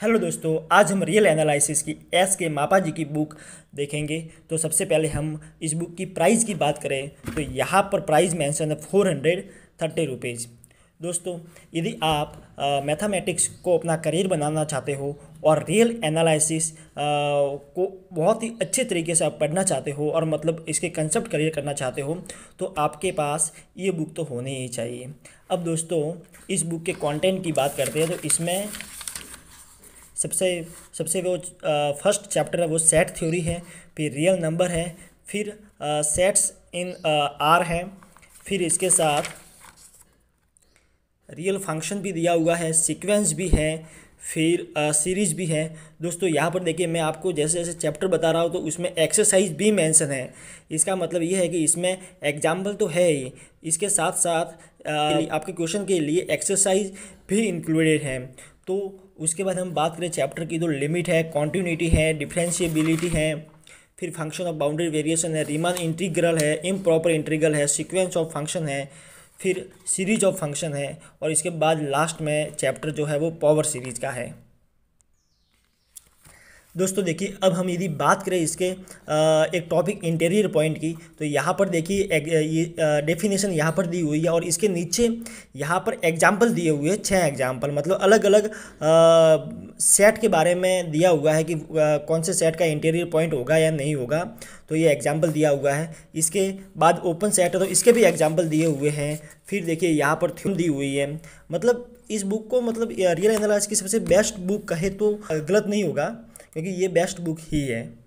hello दोस्तों आज हम रियल एनालिसिस की एस के मापा जी की बुक देखेंगे तो सबसे पहले हम इस बुक की प्राइस की बात करें तो यहाँ पर प्राइस मेंशन है फोर हंड्रेड थर्टी रुपीज़ दोस्तों यदि आप मैथमेटिक्स को अपना करियर बनाना चाहते हो और रियल एनालिसिस को बहुत ही अच्छे तरीके से आप पढ़ना चाहते हो और मतलब इसके कंसेप्ट करियर करना चाहते हो तो आपके पास ये बुक तो होनी ही चाहिए अब दोस्तों इस बुक के कंटेंट की बात करते हैं तो इसमें सबसे सबसे वो फर्स्ट चैप्टर है वो सेट थ्योरी है फिर रियल नंबर है फिर सेट्स इन आर है फिर इसके साथ रियल फंक्शन भी दिया हुआ है सीक्वेंस भी है फिर सीरीज भी है दोस्तों यहाँ पर देखिए मैं आपको जैसे जैसे चैप्टर बता रहा हूँ तो उसमें एक्सरसाइज भी मेंशन है इसका मतलब ये है कि इसमें एग्जाम्पल तो है ही इसके साथ साथ आ, आपके क्वेश्चन के लिए एक्सरसाइज भी इंक्लूडेड है तो उसके बाद हम बात करें चैप्टर की तो लिमिट है कॉन्टीन्यूटी है डिफ्रेंशिएबिलिटी है फिर फंक्शन ऑफ बाउंड्री वेरिएशन है रिमान इंटीग्रल है इम प्रॉपर इंटीग्रल है सिक्वेंस ऑफ फंक्शन है फिर सीरीज ऑफ फंक्शन है और इसके बाद लास्ट में चैप्टर जो है वो पावर सीरीज का है दोस्तों देखिए अब हम यदि बात करें इसके एक टॉपिक इंटीरियर पॉइंट की तो यहाँ पर देखिए ये डेफिनेशन यहाँ पर दी हुई है और इसके नीचे यहाँ पर एग्जाम्पल दिए हुए हैं छः एग्जाम्पल मतलब अलग अलग सेट के बारे में दिया हुआ है कि कौन से सेट का इंटीरियर पॉइंट होगा या नहीं होगा तो ये एग्जाम्पल दिया हुआ है इसके बाद ओपन सेट है तो इसके भी एग्जाम्पल दिए हुए हैं फिर देखिए यहाँ पर थ्यूम दी हुई है मतलब इस बुक को मतलब रियल एनालाइज की सबसे बेस्ट बुक कहे तो गलत नहीं होगा क्योंकि ये बेस्ट बुक ही है